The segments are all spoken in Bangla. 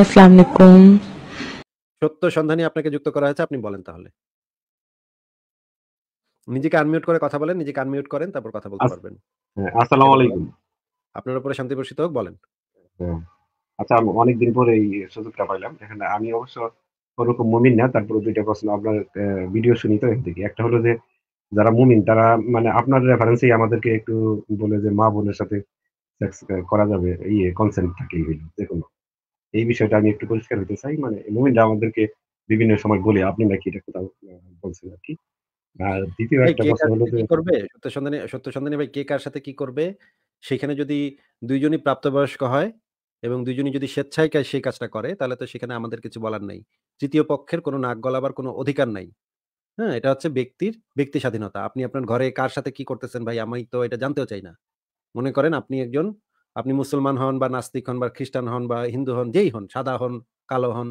আসসালামু আলাইকুম সত্য সন্ধানী আপনাকে যুক্ত করা হয়েছে আপনি বলেন তাহলে নিজেকে আনমিউট করে কথা বলেন নিজেকে আনমিউট করেন তারপর কথা বলতে পারবেন হ্যাঁ, আসসালামু আলাইকুম আপনার উপরে শান্তি হোক বলেন হ্যাঁ, আচ্ছা আমি পরে এই সুযোগটা পাইলাম এখানে আমি অবশ্য ওরকম মুমিন না তারপরে দুইটা প্রশ্ন আপনার ভিডিও শুনি তো দেখি একটা হলো যে যারা মুমিন তারা মানে আপনার রেফারেন্সেই আমাদেরকে একটু বলে যে মা বোনের সাথে সেক্স করা যাবে ইয়ে কনসেন্ট থাকে এগুলো যে কোনো এই বিষয়টা আমি একটু পরিষ্কার হতে চাই মানে মুমিনরা আমাদেরকে বিভিন্ন সময় বলে আপনি নাকি এটা কোথাও বলছেন আর কি আর দ্বিতীয় একটা প্রশ্ন হলো করবে সত্য সন্ধানী সত্য সন্ধানী ভাই কে কার সাথে কি করবে সেখানে যদি দুইজনই প্রাপ্তবয়স্ক হয় এবং দুইজনই যদি স্বেচ্ছায় সেই কাজটা করে তাহলে তো সেখানে আমাদের কিছু বলার নাই তৃতীয় পক্ষের কোনো নাক গলাবার কোনো অধিকার নাই হ্যাঁ এটা হচ্ছে ব্যক্তির ব্যক্তি স্বাধীনতা আপনি আপনার ঘরে কার সাথে কি করতেছেন ভাই আমি তো এটা জানতেও চাই না মনে করেন আপনি একজন আপনি মুসলমান হন বা নাস্তিক হন বা খ্রিস্টান হন বা হিন্দু হন যেই হন সাদা হন কালো হন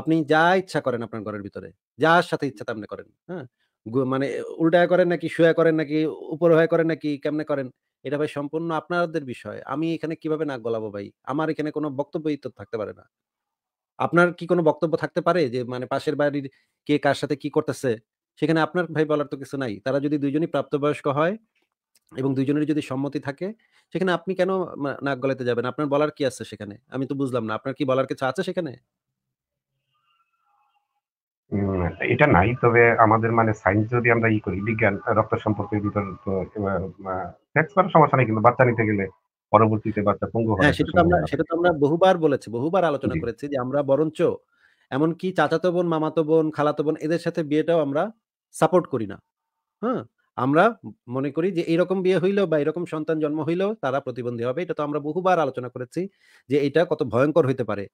আপনি যা ইচ্ছা করেন আপনার ঘরের ভিতরে যার সাথে ইচ্ছা তেমনি করেন হ্যাঁ মানে উল্টায় করেন নাকি শুয়ে করেন নাকি উপর হয়ে করেন নাকি কেমনে করেন এটা ভাই সম্পূর্ণ আপনাদের বিষয় আমি এখানে কিভাবে নাক গলাবো ভাই আমার এখানে কোনো বক্তব্য তো থাকতে পারে না আপনার কি কোনো বক্তব্য থাকতে পারে যে মানে পাশের বাড়ির কে কার সাথে কি করতেছে সেখানে আপনার ভাই বলার তো কিছু নাই তারা যদি দুইজনই প্রাপ্তবয়স্ক হয় এবং দুইজনেরই যদি সম্মতি থাকে সেখানে আপনি কেন নাক গলাতে যাবেন আপনার বলার কি আছে সেখানে আমি তো বুঝলাম না আপনার কি বলার কিছু আছে সেখানে এটা নাই তবে আমাদের মানে সায়েন্স যদি আমরা ই করি বিজ্ঞান রক্ত সম্পর্কের ভিতর সেক্স করার সমস্যা নেই কিন্তু বাচ্চা নিতে গেলে পরবর্তীতে বাচ্চা পঙ্গু হয় হ্যাঁ, সেটা তো আমরা সেটা তো আমরা বহুবার বলেছি বহুবার আলোচনা করেছি যে আমরা বরঞ্চ এমনকি চাচাতো বোন মামাতো বোন খালাতো বোন এদের সাথে বিয়েটাও আমরা সাপোর্ট করি না হ্যাঁ আমরা মনে করি যে এইরকম বিয়ে হইলো বা এরকম সন্তান জন্ম হইলেও তারা প্রতিবন্ধী হবে এটা তো আমরা বহুবার আলোচনা করেছি যে এটা কত ভয়ঙ্কর হইতে পারে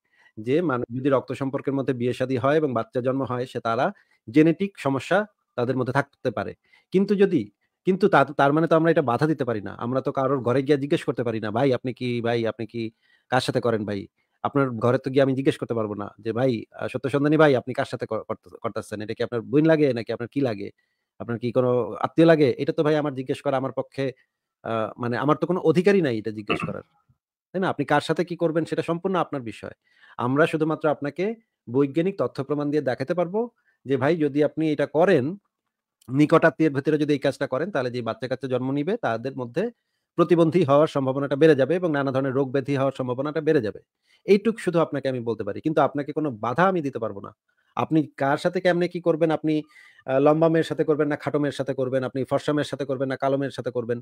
যে মানুষ যদি রক্ত সম্পর্কের মধ্যে বিয়ে শাদী হয় এবং বাচ্চা জন্ম হয় সে তারা জেনেটিক সমস্যা তাদের মধ্যে থাকতে পারে কিন্তু যদি কিন্তু তার মানে তো আমরা এটা বাধা দিতে পারি না আমরা তো কারোর ঘরে গিয়ে জিজ্ঞেস করতে পারি না ভাই আপনি কি ভাই আপনি কি কার সাথে করেন ভাই আপনার ঘরে তো গিয়ে আমি জিজ্ঞেস করতে পারবো না যে ভাই সত্য সন্ধানী ভাই আপনি কার সাথে করতেছেন এটা কি আপনার বোন লাগে নাকি আপনার কি লাগে আপনার কি কোনো আত্মীয় লাগে এটা তো ভাই আমার জিজ্ঞেস করা আমার পক্ষে মানে আমার তো কোনো অধিকারই নাই এটা জিজ্ঞেস করার তাই না আপনি কার সাথে কি করবেন সেটা সম্পূর্ণ আপনার বিষয় আমরা শুধুমাত্র আপনাকে বৈজ্ঞানিক তথ্য প্রমাণ দিয়ে দেখাতে পারবো যে ভাই যদি আপনি এটা করেন নিকটাত্মীয়ের ভেতরে যদি এই কাজটা করেন তাহলে যে বাচ্চা কাচ্চা জন্ম নিবে তাদের মধ্যে প্রতিবন্ধী হওয়ার সম্ভাবনাটা বেড়ে যাবে এবং নানা ধরনের রোগ ব্যাধি হওয়ার সম্ভাবনাটা বেড়ে যাবে এইটুক শুধু আপনাকে আমি বলতে পারি কিন্তু আপনাকে কোনো বাধা আমি দিতে পারবো না আপনি কার সাথে কেমনে কি করবেন আপনি লম্বা মেয়ের সাথে করবেন না খাটো মেয়ের সাথে করবেন আপনি ফর্সা মেয়ের সাথে করবেন না কালো মেয়ের সাথে করবেন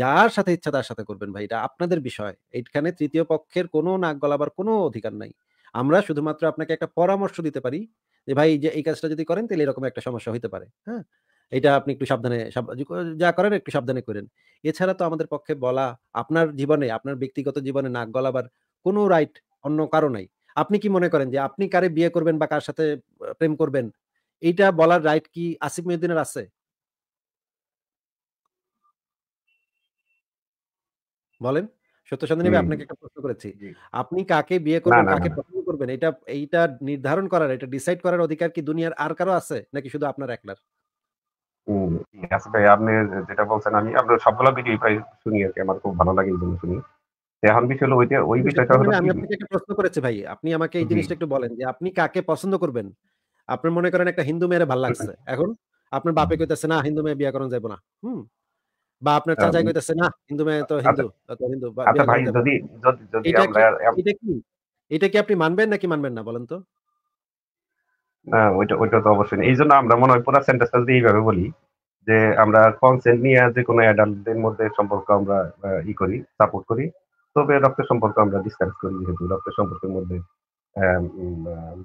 যার সাথে ইচ্ছা তার সাথে করবেন ভাই এটা আপনাদের বিষয় এইখানে তৃতীয় পক্ষের কোনো নাক গলাবার কোনো অধিকার নাই আমরা শুধুমাত্র আপনাকে একটা পরামর্শ দিতে পারি যে ভাই যে এই কাজটা যদি করেন তাহলে এরকম একটা সমস্যা হইতে পারে হ্যাঁ এটা আপনি একটু সাবধানে যা করেন একটু সাবধানে করেন এছাড়া তো আমাদের পক্ষে বলা আপনার জীবনে আপনার ব্যক্তিগত জীবনে নাক গলাবার কোনো রাইট অন্য কারো নাই আপনি কি মনে করেন যে আপনি কারে বিয়ে করবেন বা কার সাথে প্রেম করবেন এইটা বলার রাইট কি আসিফ মেহদিনের আছে বলেন সত্য সন্ধানী আপনাকে একটা প্রশ্ন করেছি আপনি কাকে বিয়ে করবেন কাকে পছন্দ করবেন এটা এইটা নির্ধারণ করার এটা ডিসাইড করার অধিকার কি দুনিয়ার আর কারো আছে নাকি শুধু আপনার একলার আচ্ছা ভাই আপনি যেটা বলছেন আমি আপনার সবগুলো ভিডিও প্রায় শুনি আর কি আমার খুব ভালো লাগে এই শুনি এখন বিষয় হলো ওইটা ওই বিষয়টা হলো আমি আপনাকে একটা প্রশ্ন করেছি ভাই আপনি আমাকে এই জিনিসটা একটু বলেন যে আপনি কাকে পছন্দ করবেন আপনি মনে করেন একটা হিন্দু মেয়ের ভাল লাগছে এখন আপনার বাপে কইতেছে না হিন্দু মেয়ে বিয়া করন যাইব না হুম বা আপনার আচ্ছা, চাচা কইতেছে না হিন্দু মেয়ে তো আচ্ছা, হিন্দু আচ্ছা। তো হিন্দু যদি যদি এটা কি এটা কি আপনি মানবেন নাকি মানবেন না বলেন তো না ওইটা ওইটা তো অবশ্যই এই জন্য আমরা মনে হয় পুরা সেন্টেন্সটা যদি এইভাবে বলি যে আমরা কনসেন্ট নিয়ে যে কোনো অ্যাডাল্টদের মধ্যে সম্পর্ক আমরা ই করি সাপোর্ট করি তবে রক্তের সম্পর্ক আমরা ডিসকাস করি যেহেতু রক্তের সম্পর্কের মধ্যে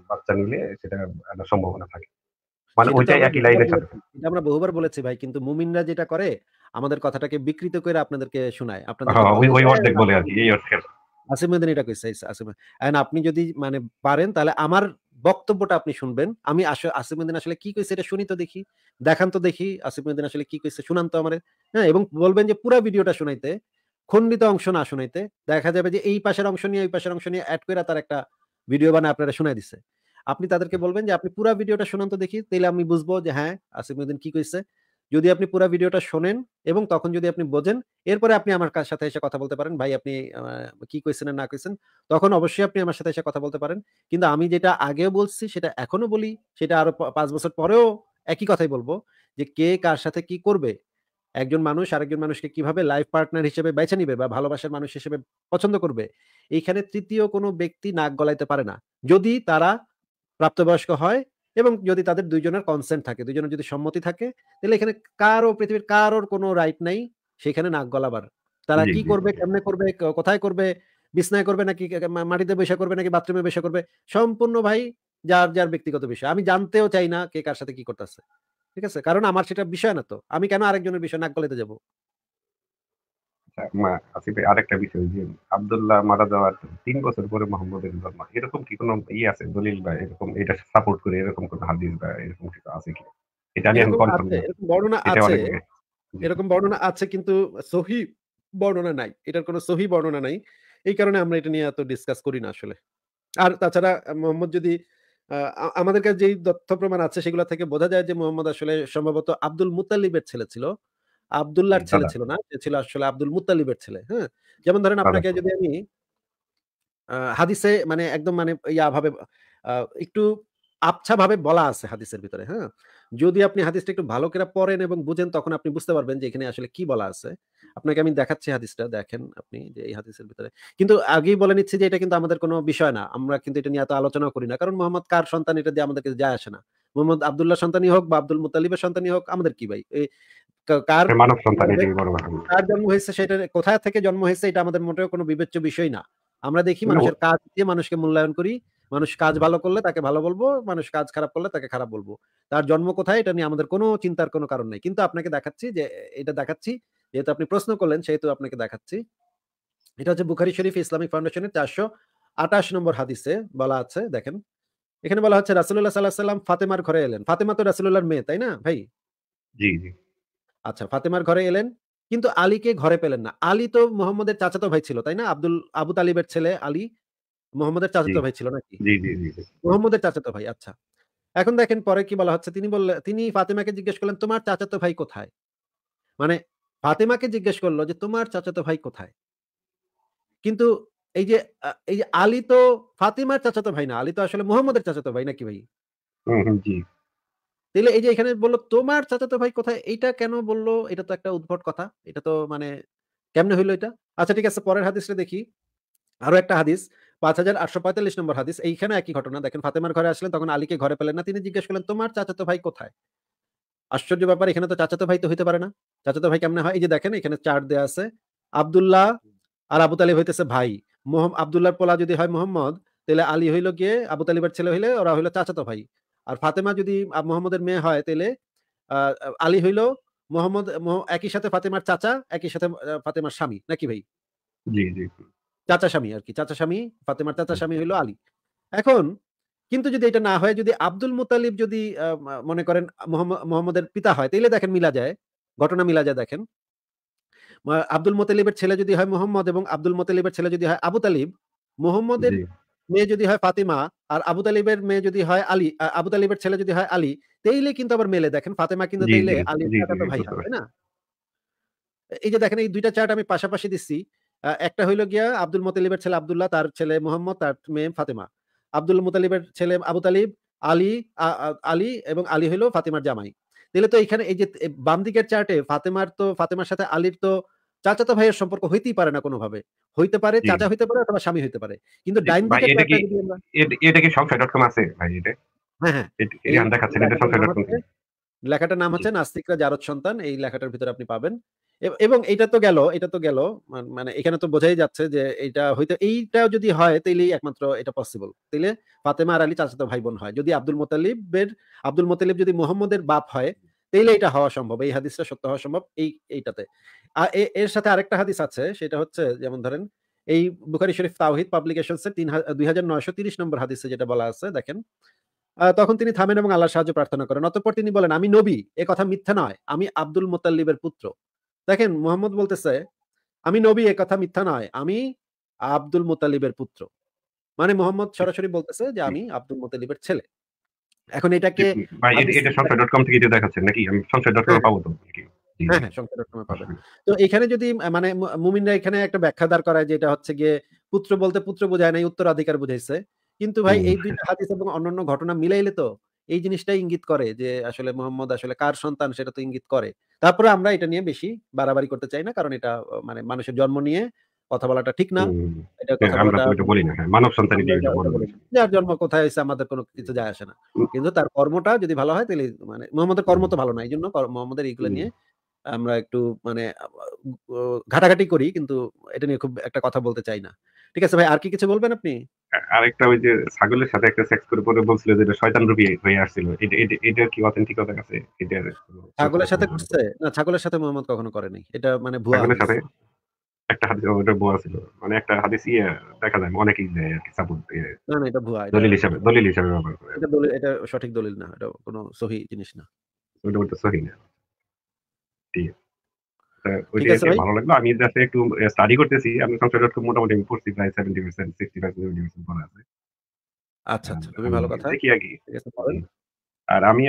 বাচ্চা নিলে সেটা একটা সম্ভাবনা থাকে মানে একই এটা আমরা বহুবার বলেছি ভাই কিন্তু মুমিনরা যেটা করে আমাদের কথাটাকে বিকৃত করে আপনাদেরকে শোনায় আপনাদের হ্যাঁ, ওই অর্ধেক বলে আর কি এই এটা কইছে আসিম এন্ড আপনি যদি মানে পারেন তাহলে আমার বক্তব্যটা আপনি শুনবেন আমি আসিমুদ্দিন আসলে কি কইছে এটা শুনি তো দেখি দেখান তো দেখি আসিমুদ্দিন আসলে কি কইছে শুনান তো আমারে হ্যাঁ এবং বলবেন যে পুরো ভিডিওটা শোনাইতে খণ্ডিত অংশ না শুনাইতে দেখা যাবে যে এই পাশের অংশ নিয়ে এই পাশের অংশ নিয়ে অ্যাড করে তার একটা ভিডিও বানায় আপনারা শোনায় দিছে আপনি তাদেরকে বলবেন যে আপনি পুরো ভিডিওটা শোনান তো দেখি তাহলে আমি বুঝবো যে হ্যাঁ আসিফুদ্দিন কি কইছে যদি আপনি পুরো ভিডিওটা শোনেন এবং তখন যদি আপনি বোঝেন এরপরে আপনি আমার সাথে এসে কথা বলতে পারেন ভাই আপনি কি কইছেন না কইছেন তখন অবশ্যই আপনি আমার সাথে এসে কথা বলতে পারেন কিন্তু আমি যেটা আগেও বলছি সেটা এখনো বলি সেটা আরো পাঁচ বছর পরেও একই কথাই বলবো যে কে কার সাথে কি করবে একজন মানুষ আরেকজন মানুষকে কিভাবে লাইফ পার্টনার হিসেবে বেছে নিবে বা ভালোবাসার মানুষ হিসেবে পছন্দ করবে এইখানে তৃতীয় কোনো ব্যক্তি নাক গলাইতে পারে না যদি তারা প্রাপ্তবয়স্ক হয় এবং যদি তাদের দুইজনের কনসেন্ট থাকে দুইজনের যদি সম্মতি থাকে তাহলে এখানে কারো পৃথিবীর কারোর কোনো রাইট নাই সেখানে নাক গলাবার তারা কি করবে কেমনে করবে কোথায় করবে বিছনায় করবে নাকি মাটিতে বসে করবে নাকি বাথরুমে বসে করবে সম্পূর্ণ ভাই যার যার ব্যক্তিগত বিষয় আমি জানতেও চাই না কে কার সাথে কি করতেছে ঠিক আছে কারণ আমার সেটা বিষয় না তো আমি কেন আরেকজনের বিষয় নাক গলাতে যাব হ্যাঁ, আরেকটা বিষয় যে আবদুল্লাহ মারা যাওয়ার তিন বছর পরে মোহাম্মদের জন্ম এরকম কি কোনো ইয়ে আছে দলিল বা এরকম এটা সাপোর্ট করে এরকম কোনো হাদিস বা এরকম কিছু আছে কি এটা আমি কনফার্ম বর্ণনা আছে এরকম বর্ণনা আছে কিন্তু সহি বর্ণনা নাই এটার কোনো সহি বর্ণনা নাই এই কারণে আমরা এটা নিয়ে এত ডিসকাস করি না আসলে আর তাছাড়া মোহাম্মদ যদি আমাদের কাছে যেই তথ্য প্রমাণ আছে সেগুলো থেকে বোঝা যায় যে মোহাম্মদ আসলে সম্ভবত আব্দুল মুতালিবের ছেলে ছিল আবদুল্লাহর ছেলে ছিল না যে ছিল আসলে আব্দুল মুতালিবের ছেলে হ্যাঁ যেমন ধরেন আপনাকে যদি আমি হাদিসে মানে একদম মানে ইয়া ভাবে একটু আবছা ভাবে বলা আছে হাদিসের ভিতরে হ্যাঁ যদি আপনি হাদিসটা একটু ভালো করে পড়েন এবং বুঝেন তখন আপনি বুঝতে পারবেন যে এখানে আসলে কি বলা আছে আপনাকে আমি দেখাচ্ছি হাদিসটা দেখেন আপনি যে এই হাদিসের ভিতরে কিন্তু আগেই বলে নিচ্ছি যে এটা কিন্তু আমাদের কোনো বিষয় না আমরা কিন্তু এটা নিয়ে এত আলোচনা করি না কারণ মোহাম্মদ কার সন্তান এটা দিয়ে আমাদের কাছে যায় আসে না মোহাম্মদ আবদুল্লাহ সন্তানই হোক বা আব্দুল মুতালিবের সন্তানই হোক আমাদের কি ভাই কার কার জন্ম হয়েছে সেটা কোথায় থেকে জন্ম হয়েছে এটা আমাদের মোটেও কোনো বিবেচ্য বিষয় না আমরা দেখি মানে মানুষের কাজ দিয়ে মানুষকে মূল্যায়ন করি মানুষ কাজ ভালো করলে তাকে ভালো বলবো মানুষ কাজ খারাপ করলে তাকে খারাপ বলবো তার জন্ম কোথায় এটা নিয়ে আমাদের কোনো চিন্তার কোনো কারণ নেই কিন্তু আপনাকে দেখাচ্ছি যে এটা দেখাচ্ছি যেহেতু আপনি প্রশ্ন করলেন সেহেতু আপনাকে দেখাচ্ছি এটা হচ্ছে বুখারি শরীফ ইসলামিক ফাউন্ডেশনের চারশো আটাশ নম্বর হাদিসে বলা আছে দেখেন এখানে বলা হচ্ছে রাসুল্লাহ সাল্লাহ সাল্লাম ফাতেমার ঘরে এলেন ফাতেমা তো রাসুল্লাহর মেয়ে তাই না ভাই জি জি আচ্ছা ফাতেমার ঘরে এলেন কিন্তু আলীকে ঘরে পেলেন না আলী তো মোহাম্মদের চাচাতো ভাই ছিল তাই না আব্দুল আবু তালিবের ছেলে আলী মোহাম্মদের চাচাতো ভাই ছিল নাকি মোহাম্মদের চাচাতো ভাই আচ্ছা এখন দেখেন পরে কি বলা হচ্ছে তিনি বললেন তিনি ফাতেমাকে জিজ্ঞেস করলেন তোমার চাচাতো ভাই কোথায় মানে ফাতেমাকে জিজ্ঞেস করলো যে তোমার চাচাতো ভাই কোথায় কিন্তু এই যে এই যে আলী তো ফাতেমার চাচাতো ভাই না আলী তো আসলে মোহাম্মদের চাচাতো ভাই নাকি ভাই তাহলে এই যে এখানে বললো তোমার চাচাতো ভাই কোথায় এটা কেন বললো এটা তো একটা উদ্ভট কথা এটা তো মানে কেমনে হইলো এটা আচ্ছা ঠিক আছে পরের হাদিসটা দেখি আরো একটা হাদিস পাঁচ হাজার আটশো পঁয়তাল্লিশ নম্বর হাদিস এইখানে একই ঘটনা দেখেন ফাতেমার ঘরে আসলেন তখন আলীকে ঘরে পেলেন না তিনি জিজ্ঞেস করলেন তোমার চাচাতো ভাই কোথায় আশ্চর্য ব্যাপার এখানে তো চাচাতো ভাই তো হইতে পারে না চাচাতো ভাই কেমন হয় এই যে দেখেন এখানে চার আছে আবদুল্লাহ আর আবু তালিব হইতেছে ভাই পোলা যদি হয় মোহাম্মদ তাহলে আলী হইল গিয়ে আবু তালিবের ছেলে হইলে ওরা হইলো চাচাতো ভাই আর ফাতেমা যদি মোহাম্মদের মেয়ে হয় তাহলে আলী হইল মোহাম্মদ একই সাথে ফাতেমার চাচা একই সাথে ফাতেমার স্বামী নাকি ভাই জি জি চাচা স্বামী আর কি চাচা স্বামী ফাতেমার চাচা স্বামী হইলো আলী এখন কিন্তু যদি এটা না হয় যদি আব্দুল মুতালিব যদি মনে করেন মোহাম্মদের পিতা হয় তাইলে দেখেন মিলা যায় ঘটনা মিলা যায় দেখেন আব্দুল মোতালিবের ছেলে যদি হয় মোহাম্মদ এবং আব্দুল মোতালিবের ছেলে যদি হয় আবু তালিব মোহাম্মদের মেয়ে যদি হয় ফাতেমা আর আবু তালিবের মেয়ে যদি হয় আলী আবু তালিবের ছেলে যদি হয় আলী তেইলে কিন্তু আবার মেলে দেখেন ফাতেমা কিন্তু তেইলে আলী ভাই হবে না এই যে দেখেন এই দুইটা চার্ট আমি পাশাপাশি দিচ্ছি একটা হইল গিয়া আব্দুল মোতালিবের ছেলে আবদুল্লাহ তার ছেলে মোহাম্মদ তার মেয়ে ফাতেমা আব্দুল মোতালিবের ছেলে আবু তালিব আলী আলী এবং আলী হইল ফাতেমার জামাই তাহলে তো এখানে এই যে বাম দিকের চার্টে ফাতেমার তো ফাতেমার সাথে আলীর তো চাচাতো ভাইয়ের সম্পর্ক হইতেই পারে না কোনোভাবে হইতে পারে চাচা হইতে পারে অথবা স্বামী হইতে পারে কিন্তু ডাইন দিকে এটা কি কম আছে ভাই এটা হ্যাঁ হ্যাঁ এটা লেখাটার নাম হচ্ছে নাস্তিকরা জারদ সন্তান এই লেখাটার ভিতরে আপনি পাবেন এবং এটা তো গেল এটা তো গেল মানে এখানে তো বোঝাই যাচ্ছে যে এটা হয়তো এইটা যদি হয় তাইলে একমাত্র এটা পসিবল তাইলে ফাতেমা আর আলী চাচাতো ভাই বোন হয় যদি আব্দুল মোতালিবের আব্দুল মোতালিব যদি মোহাম্মদের বাপ হয় তাইলে এটা হওয়া সম্ভব এই হাদিসটা সত্য হওয়া সম্ভব এই এইটাতে আর এর সাথে আরেকটা হাদিস আছে সেটা হচ্ছে যেমন ধরেন এই বুখারি শরীফ তাওহিদ পাবলিকেশনসের তিন দুই হাজার নয়শো তিরিশ নম্বর হাদিসে যেটা বলা আছে দেখেন তখন তিনি থামেন এবং আল্লাহর সাহায্য প্রার্থনা করেন অতঃপর তিনি বলেন আমি নবী এ কথা মিথ্যা নয় আমি আব্দুল মোতাল্লিবের পুত্র দেখেন মোহাম্মদ বলতেছে আমি নবী এ কথা মিথ্যা নয় আমি আব্দুল মুতালিবের পুত্র মানে মোহাম্মদ সরাসরি বলতেছে যে আমি আব্দুল মুতালিবের ছেলে এখন এটাকে হ্যাঁ।, হ্যাঁ হ্যাঁ তো এখানে যদি মানে মুমিনরা এখানে একটা ব্যাখ্যা দাঁড় করায় যেটা হচ্ছে গিয়ে পুত্র বলতে পুত্র বোঝায় নাই উত্তরাধিকার বুঝাইছে কিন্তু ভাই এই দুইটা হাদিস এবং অন্যান্য ঘটনা মিলাইলে তো এই জিনিসটাই ইঙ্গিত করে যে আসলে মোহাম্মদ আসলে কার সন্তান সেটা তো ইঙ্গিত করে তারপরে আমরা এটা নিয়ে বেশি বাড়াবাড়ি করতে চাই না কারণ এটা মানে মানুষের জন্ম নিয়ে কথা বলাটা ঠিক হ্যাঁ, হ্যাঁ, না যার জন্ম কোথায় হয়েছে আমাদের কোনো কিছু যায় আসে না কিন্তু তার কর্মটা যদি ভালো হয় তাহলে মানে মোহাম্মদের কর্ম তো ভালো না এই জন্য মোহাম্মদের এইগুলো নিয়ে আমরা একটু মানে ঘাটাঘাটি করি কিন্তু এটা নিয়ে খুব একটা কথা বলতে চাই না ঠিক আছে ভাই আর কি কিছু বলবেন আপনি আরেকটা ওই যে ছাগলের সাথে একটা সেক্স করে পরে বলছিল যে এটা শয়তান রূপী হয়ে আসছিল এটা কি অথেন্টিকতা আছে এটা ছাগলের সাথে করছে না ছাগলের সাথে মোহাম্মদ কখনো করেনি এটা মানে ভুয়া ছাগলের সাথে একটা হাদিস ওটা ভুয়া ছিল মানে একটা হাদিস ইয়ে দেখা যায় অনেকেই দেয় আর কি সাপোর্ট না না এটা ভুয়া দলিল হিসাবে দলিল হিসাবে ব্যবহার করে এটা দলিল এটা সঠিক দলিল না এটা কোনো সহি জিনিস না ওটা ওটা সহি না ঠিক আছে আমি একটু স্টাডি করতেছি আমি মোটামুটি আচ্ছা আচ্ছা খুবই ভালো কথা কি আর আমি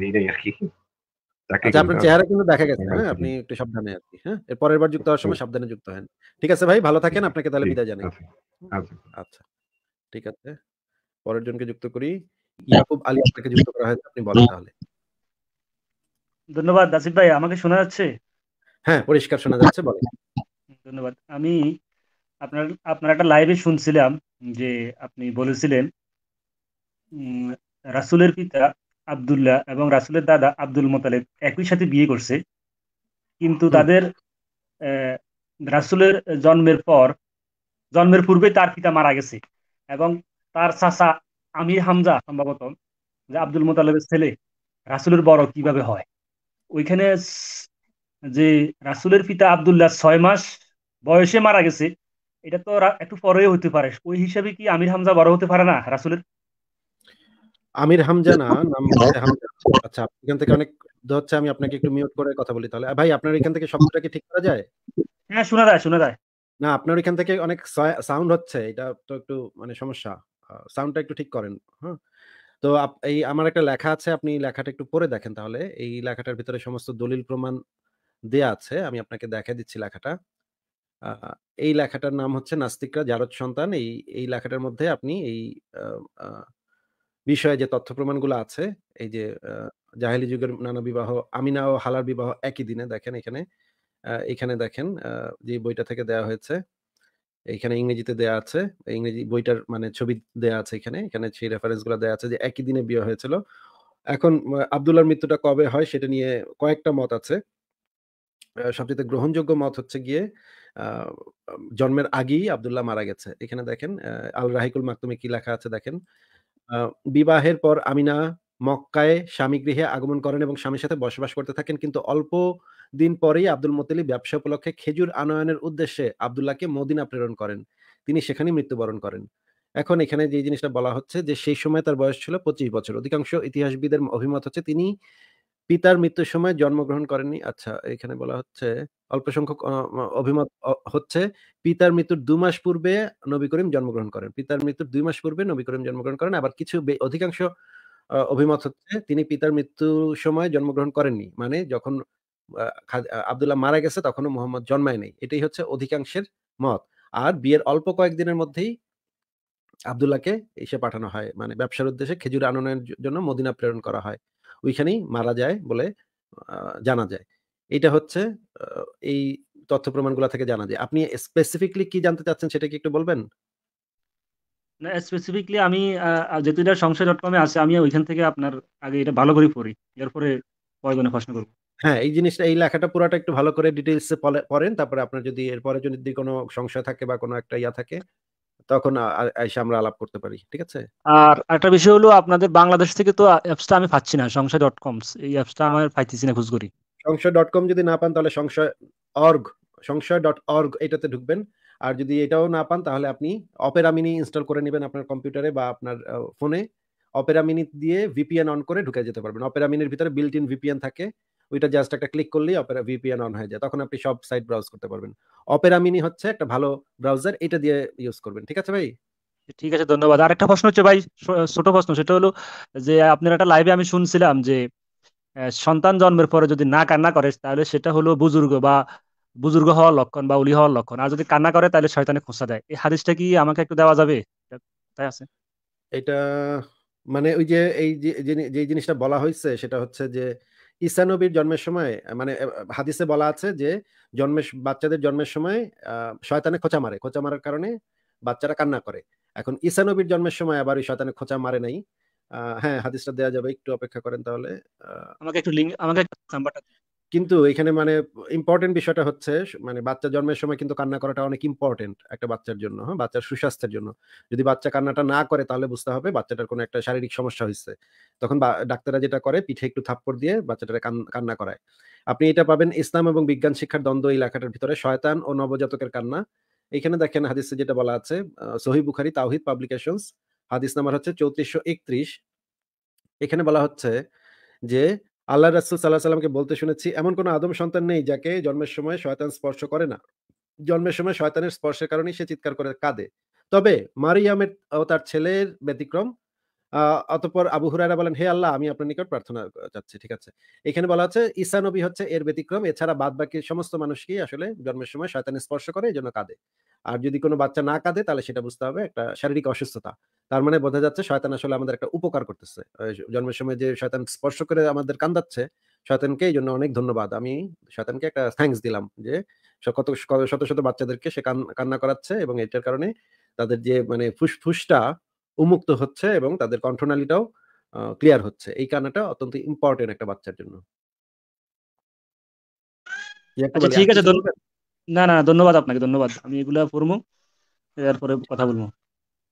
দিই নাই আর কি আচ্ছা, আপনার চেহারা কিন্তু দেখা গেছে হ্যাঁ, হ্যাঁ? আপনি একটু সাবধানে আর কি হ্যাঁ পরের বার যুক্ত হওয়ার সময় সাবধানে যুক্ত হন ঠিক আছে ভাই ভালো থাকেন আপনাকে তাহলে বিদায় জানাই আচ্ছা, আচ্ছা।, আচ্ছা ঠিক আছে পরের জনকে যুক্ত করি ইয়াকুব আলী আপনাকে যুক্ত করা হয়েছে আপনি বলেন তাহলে ধন্যবাদ দাসিফ ভাই আমাকে শোনা যাচ্ছে হ্যাঁ পরিষ্কার শোনা যাচ্ছে বলেন ধন্যবাদ আমি আপনার আপনার একটা লাইভে শুনছিলাম যে আপনি বলেছিলেন রাসুলের পিতা আবদুল্লাহ এবং রাসুলের দাদা আব্দুল মোতালেব একই সাথে বিয়ে করছে কিন্তু তাদের রাসুলের জন্মের পর জন্মের পূর্বে তার পিতা মারা গেছে এবং তার চাচা আমির হামজা সম্ভবত যে আব্দুল মোতালেবের ছেলে রাসুলের বড় কিভাবে হয় ওইখানে যে রাসুলের পিতা আবদুল্লাহ ছয় মাস বয়সে মারা গেছে এটা তো একটু পরে হতে পারে ওই হিসাবে কি আমির হামজা বড় হতে পারে না রাসুলের আমির হামজা না নাম আচ্ছা এখান থেকে অনেক হচ্ছে আমি আপনাকে একটু মিউট করে কথা বলি তাহলে ভাই আপনার এখান থেকে সবটা কি ঠিক করা যায় হ্যাঁ শোনা যায় শোনা যায় না আপনার এখান থেকে অনেক সাউন্ড হচ্ছে এটা তো একটু মানে সমস্যা সাউন্ডটা একটু ঠিক করেন হ্যাঁ তো এই আমার একটা লেখা আছে আপনি লেখাটা একটু পরে দেখেন তাহলে এই লেখাটার ভিতরে সমস্ত দলিল প্রমাণ দেয়া আছে আমি আপনাকে দেখা দিচ্ছি লেখাটা এই লেখাটার নাম হচ্ছে নাস্তিকরা জারদ সন্তান এই এই লেখাটার মধ্যে আপনি এই বিষয়ে যে তথ্য প্রমাণগুলো আছে এই যে জাহেলি যুগের নানা বিবাহ আমিনা ও হালার বিবাহ একই দিনে দেখেন এখানে এখানে দেখেন যে বইটা থেকে দেয়া হয়েছে এখানে ইংরেজিতে দেয়া আছে ইংরেজি বইটার মানে ছবি দেয়া আছে এখানে এখানে সেই গুলো দেয়া আছে যে একই দিনে বিয়ে হয়েছিল এখন আবদুল্লার মৃত্যুটা কবে হয় সেটা নিয়ে কয়েকটা মত আছে সবচেয়ে গ্রহণযোগ্য মত হচ্ছে গিয়ে জন্মের আগেই আবদুল্লাহ মারা গেছে এখানে দেখেন আল রাহিকুল মাকতুমে কি লেখা আছে দেখেন বিবাহের পর আমিনা মক্কায় স্বামী গৃহে আগমন করেন এবং স্বামীর সাথে বসবাস করতে থাকেন কিন্তু অল্প দিন পরেই আব্দুল মোতালিব ব্যবসা উপলক্ষে খেজুর আনয়নের উদ্দেশ্যে আবদুল্লাহকে মদিনা প্রেরণ করেন তিনি সেখানে মৃত্যুবরণ করেন এখন এখানে যে জিনিসটা বলা হচ্ছে যে সেই সময় তার বয়স ছিল পঁচিশ বছর অধিকাংশ ইতিহাসবিদের অভিমত হচ্ছে তিনি পিতার মৃত্যুর সময় জন্মগ্রহণ করেননি আচ্ছা এখানে বলা হচ্ছে অল্প সংখ্যক অভিমত হচ্ছে পিতার মৃত্যুর দু মাস পূর্বে নবী করিম জন্মগ্রহণ করেন পিতার মৃত্যুর দুই মাস পূর্বে নবী করিম জন্মগ্রহণ করেন আবার কিছু অধিকাংশ অভিমত হচ্ছে তিনি পিতার মৃত্যুর সময় জন্মগ্রহণ করেননি মানে যখন আবদুল্লাহ মারা গেছে তখনও মোহাম্মদ জন্মায় নেই এটাই হচ্ছে অধিকাংশের মত আর বিয়ের অল্প কয়েকদিনের মধ্যেই আবদুল্লাহকে এসে পাঠানো হয় মানে ব্যবসার উদ্দেশ্যে খেজুর আননের জন্য মদিনা প্রেরণ করা হয় ওইখানেই মারা যায় বলে জানা যায় এটা হচ্ছে এই তথ্য প্রমাণগুলো থেকে জানা যায় আপনি স্পেসিফিকলি কি জানতে চাচ্ছেন সেটা কি একটু বলবেন না স্পেসিফিকলি আমি যেহেতু এটা সংশয় ডট কমে আছে আমি ওইখান থেকে আপনার আগে এটা ভালো করে পড়ি এরপরে কয়েকজনে প্রশ্ন করবো হ্যাঁ এই জিনিসটা এই লেখাটা পুরোটা একটু ভালো করে ডিটেলস পড়েন তারপরে আপনার যদি এরপরে যদি কোনো সংশয় থাকে বা কোনো একটা ইয়া থাকে তখন এসে আমরা আলাপ করতে পারি ঠিক আছে আর একটা বিষয় হলো আপনাদের বাংলাদেশ থেকে তো অ্যাপসটা আমি পাচ্ছি না সংশয় ডট কম এই অ্যাপসটা আমার পাইতেছি না খোঁজ সংশয় ডট কম যদি না পান তাহলে সংশয় অর্গ সংশয় ডট অর্গ এটাতে ঢুকবেন আর যদি এটাও না পান তাহলে আপনি অপেরা মিনি ইনস্টল করে নেবেন আপনার কম্পিউটারে বা আপনার ফোনে অপেরা মিনি দিয়ে ভিপিএন অন করে ঢুকে যেতে পারবেন অপেরা মিনির ভিতরে বিল্ট ইন ভিপিএন থাকে ওইটা জাস্ট একটা ক্লিক করলেই অপেরা ভিপিএন অন হয়ে যায় তখন আপনি সব সাইট ব্রাউজ করতে পারবেন অপেরা মিনি হচ্ছে একটা ভালো ব্রাউজার এটা দিয়ে ইউজ করবেন ঠিক আছে ভাই ঠিক আছে ধন্যবাদ আর একটা প্রশ্ন হচ্ছে ভাই ছোট প্রশ্ন সেটা হলো যে আপনার একটা লাইভে আমি শুনছিলাম যে সন্তান জন্মের পরে যদি না কান্না করে তাহলে সেটা হলো বুজুর্গ বা বুজুর্গ হওয়ার লক্ষণ বা উলি হওয়ার লক্ষণ আর যদি কান্না করে তাহলে শয়তানে খোঁচা দেয় এই হাদিসটা কি আমাকে একটু দেওয়া যাবে তাই আছে এটা মানে ওই যে এই যে জিনিসটা বলা হয়েছে সেটা হচ্ছে যে ঈসা নবীর জন্মের সময় মানে হাদিসে বলা আছে যে জন্মের বাচ্চাদের জন্মের সময় শয়তানে খোঁচা মারে খোঁচা মারার কারণে বাচ্চারা কান্না করে এখন ঈসা নবীর জন্মের সময় আবার ওই শয়তানে খোঁচা মারে নাই হ্যাঁ হাদিসটা দেওয়া যাবে একটু অপেক্ষা করেন তাহলে আমাকে একটু লিঙ্ক আমাকে নাম্বারটা কিন্তু এখানে মানে ইম্পর্টেন্ট বিষয়টা হচ্ছে মানে বাচ্চা জন্মের সময় কিন্তু কান্না করাটা অনেক ইম্পর্টেন্ট একটা বাচ্চার জন্য হ্যাঁ বাচ্চার সুস্বাস্থ্যের জন্য যদি বাচ্চা কান্নাটা না করে তাহলে বুঝতে হবে বাচ্চাটার কোনো একটা শারীরিক সমস্যা হয়েছে তখন ডাক্তাররা যেটা করে পিঠে একটু থাপ্পড় দিয়ে বাচ্চাটা কান্না করায় আপনি এটা পাবেন ইসলাম এবং বিজ্ঞান শিক্ষার দ্বন্দ্ব এই লেখাটার ভিতরে শয়তান ও নবজাতকের কান্না এখানে দেখেন হাদিসে যেটা বলা আছে সহি বুখারি তাওহিদ পাবলিকেশনস হাদিস নাম্বার হচ্ছে চৌত্রিশশো একত্রিশ এখানে বলা হচ্ছে যে আল্লাহ রাসুল সাল্লাহ সাল্লামকে বলতে শুনেছি এমন কোনো আদম সন্তান নেই যাকে জন্মের সময় শয়তান স্পর্শ করে না জন্মের সময় শয়তানের স্পর্শের কারণেই সে চিৎকার করে কাঁদে তবে মারিয়ামের ও তার ছেলের ব্যতিক্রম অতপর আবু হুরায়রা বলেন হে আল্লাহ আমি আপনার নিকট প্রার্থনা চাচ্ছি ঠিক আছে এখানে বলা হচ্ছে ঈসা নবী হচ্ছে এর ব্যতিক্রম এছাড়া বাদ বাকি সমস্ত মানুষকেই আসলে জন্মের সময় শয়তান স্পর্শ করে এই জন্য কাঁদে আর যদি কোনো বাচ্চা না কাঁদে তাহলে সেটা বুঝতে হবে একটা শারীরিক অসুস্থতা তার মানে বোঝা যাচ্ছে শয়তান আসলে আমাদের একটা উপকার করতেছে জন্মের সময় যে শয়তান স্পর্শ করে আমাদের কান্দাচ্ছে শয়তানকে এই জন্য অনেক ধন্যবাদ আমি শয়তানকে একটা থ্যাঙ্কস দিলাম যে কত শত শত বাচ্চাদেরকে সে কান্না করাচ্ছে এবং এটার কারণে তাদের যে মানে ফুসফুসটা উন্মুক্ত হচ্ছে এবং তাদের কণ্ঠনালীটাও ক্লিয়ার হচ্ছে এই কানাটা অত্যন্ত ইম্পর্টেন্ট একটা বাচ্চার জন্য আচ্ছা, ঠিক আছে না না ধন্যবাদ আপনাকে ধন্যবাদ আমি এগুলা পড়বো কথা বলবো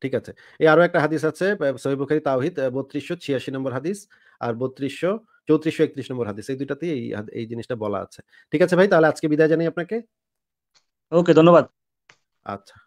ঠিক আছে এই আরো একটা হাদিস আছে সহিবুখারি তাওহিদ বত্রিশশো ছিয়াশি নম্বর হাদিস আর বত্রিশশো চৌত্রিশশো একত্রিশ নম্বর হাদিস এই দুইটাতে এই এই জিনিসটা বলা আছে ঠিক আছে ভাই তাহলে আজকে বিদায় জানাই আপনাকে ওকে ধন্যবাদ আচ্ছা